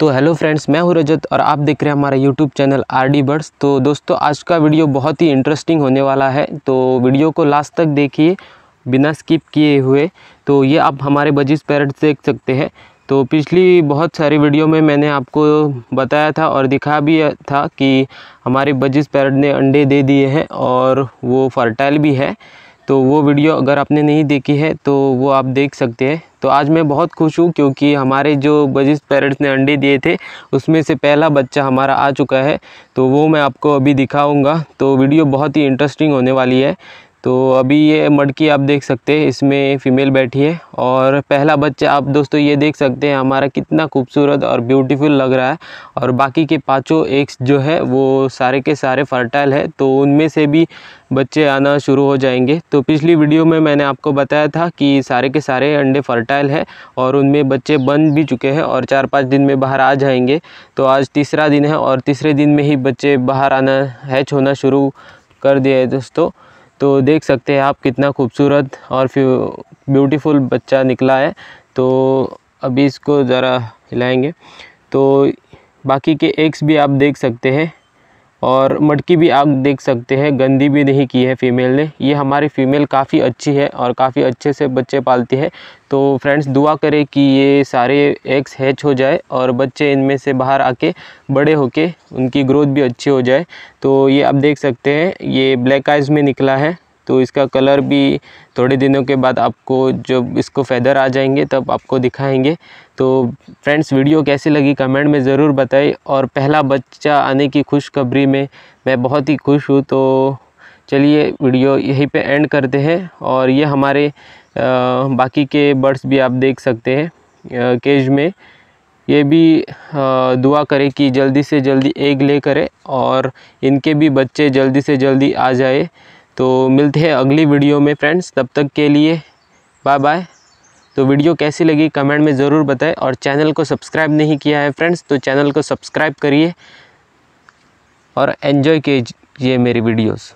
तो hello friends मैं हूं रजत और आप देख रहे हैं हमारा YouTube channel R D birds तो दोस्तों आज का वीडियो बहुत ही इंटरेस्टिंग होने वाला है तो वीडियो को लास्ट तक देखिए बिना स्किप किए हुए तो ये आप हमारे बजिस पैरट देख सकते हैं तो पिछली बहुत सारी वीडियो में मैंने आपको बताया था और दिखा भी था कि हमारे बजिस पैरट ने अंडे दे दिए हैं और वो फर्टाइल भी है तो वो वीडियो अगर आपने नहीं देखी है तो वो आप देख सकते हैं तो आज मैं बहुत खुश हूँ क्योंकि हमारे जो बजिस पैरट्स ने अंडे दिए थे उसमें से पहला बच्चा हमारा आ चुका है तो वो मैं आपको अभी दिखाऊँगा तो वीडियो बहुत ही इंटरेस्टिंग होने वाली है तो अभी ये मटकी आप देख सकते हैं इसमें फ़ीमेल बैठी है और पहला बच्चा आप दोस्तों ये देख सकते हैं हमारा कितना खूबसूरत और ब्यूटीफुल लग रहा है और बाकी के पाँचों एक्स जो है वो सारे के सारे फर्टाइल है तो उनमें से भी बच्चे आना शुरू हो जाएंगे तो पिछली वीडियो में मैंने आपको बताया था कि सारे के सारे अंडे फर्टाइल है और उनमें बच्चे बन भी चुके हैं और चार पाँच दिन में बाहर आ जाएंगे तो आज तीसरा दिन है और तीसरे दिन में ही बच्चे बाहर आना हैच होना शुरू कर दिया है दोस्तों तो देख सकते हैं आप कितना खूबसूरत और ब्यूटीफुल बच्चा निकला है तो अभी इसको ज़रा हिलाएंगे तो बाकी के एग्स भी आप देख सकते हैं और मटकी भी आप देख सकते हैं गंदी भी नहीं की है फीमेल ने ये हमारी फीमेल काफ़ी अच्छी है और काफ़ी अच्छे से बच्चे पालती है तो फ्रेंड्स दुआ करें कि ये सारे एग्स हैच हो जाए और बच्चे इनमें से बाहर आके बड़े होके उनकी ग्रोथ भी अच्छी हो जाए तो ये आप देख सकते हैं ये ब्लैक आइज़ में निकला है तो इसका कलर भी थोड़े दिनों के बाद आपको जब इसको फैदर आ जाएंगे तब आपको दिखाएंगे तो फ्रेंड्स वीडियो कैसी लगी कमेंट में ज़रूर बताएं और पहला बच्चा आने की खुशखबरी में मैं बहुत ही खुश हूँ तो चलिए वीडियो यहीं पे एंड करते हैं और ये हमारे आ, बाकी के बर्ड्स भी आप देख सकते हैं केज में ये भी दुआ करें कि जल्दी से जल्दी एग ले करें और इनके भी बच्चे जल्दी से जल्दी आ जाए तो मिलते हैं अगली वीडियो में फ्रेंड्स तब तक के लिए बाय बाय तो वीडियो कैसी लगी कमेंट में ज़रूर बताएं और चैनल को सब्सक्राइब नहीं किया है फ्रेंड्स तो चैनल को सब्सक्राइब करिए और एन्जॉय कीजिए मेरी वीडियोज़